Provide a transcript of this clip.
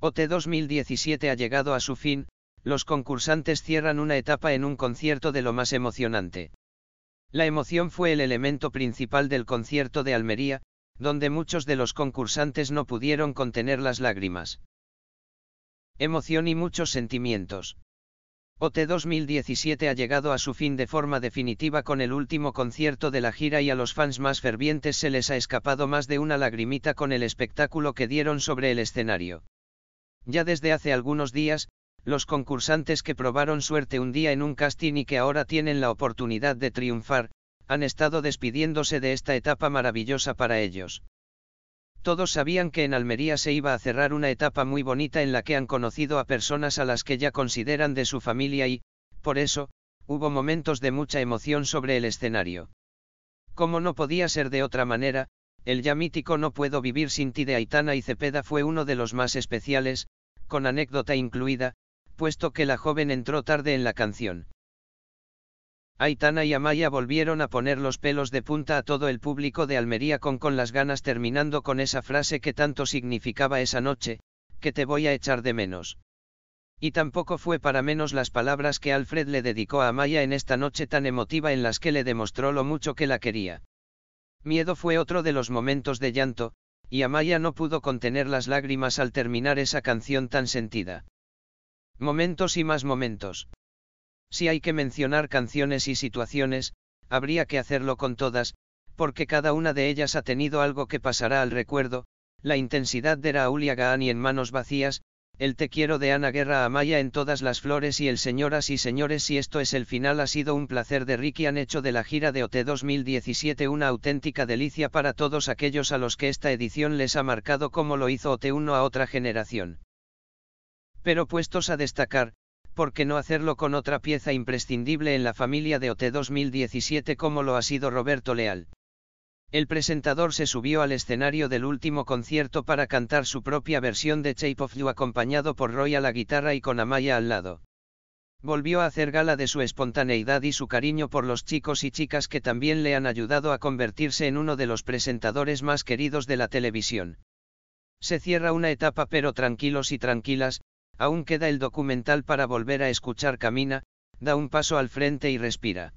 OT 2017 ha llegado a su fin, los concursantes cierran una etapa en un concierto de lo más emocionante. La emoción fue el elemento principal del concierto de Almería, donde muchos de los concursantes no pudieron contener las lágrimas. Emoción y muchos sentimientos. OT 2017 ha llegado a su fin de forma definitiva con el último concierto de la gira y a los fans más fervientes se les ha escapado más de una lagrimita con el espectáculo que dieron sobre el escenario. Ya desde hace algunos días, los concursantes que probaron suerte un día en un casting y que ahora tienen la oportunidad de triunfar, han estado despidiéndose de esta etapa maravillosa para ellos. Todos sabían que en Almería se iba a cerrar una etapa muy bonita en la que han conocido a personas a las que ya consideran de su familia y, por eso, hubo momentos de mucha emoción sobre el escenario. Como no podía ser de otra manera, el ya mítico No puedo vivir sin ti de Aitana y Cepeda fue uno de los más especiales, con anécdota incluida, puesto que la joven entró tarde en la canción. Aitana y Amaya volvieron a poner los pelos de punta a todo el público de Almería con con las ganas terminando con esa frase que tanto significaba esa noche, que te voy a echar de menos. Y tampoco fue para menos las palabras que Alfred le dedicó a Amaya en esta noche tan emotiva en las que le demostró lo mucho que la quería. Miedo fue otro de los momentos de llanto, y Amaya no pudo contener las lágrimas al terminar esa canción tan sentida. Momentos y más momentos. Si hay que mencionar canciones y situaciones, habría que hacerlo con todas, porque cada una de ellas ha tenido algo que pasará al recuerdo, la intensidad de Raúl y en manos vacías, el te quiero de Ana Guerra Amaya en todas las flores y el señoras y señores si esto es el final ha sido un placer de Ricky han hecho de la gira de OT 2017 una auténtica delicia para todos aquellos a los que esta edición les ha marcado como lo hizo OT1 a otra generación. Pero puestos a destacar, ¿por qué no hacerlo con otra pieza imprescindible en la familia de OT 2017 como lo ha sido Roberto Leal? el presentador se subió al escenario del último concierto para cantar su propia versión de Shape of You acompañado por Roy a la guitarra y con Amaya al lado. Volvió a hacer gala de su espontaneidad y su cariño por los chicos y chicas que también le han ayudado a convertirse en uno de los presentadores más queridos de la televisión. Se cierra una etapa pero tranquilos y tranquilas, aún queda el documental para volver a escuchar Camina, da un paso al frente y respira.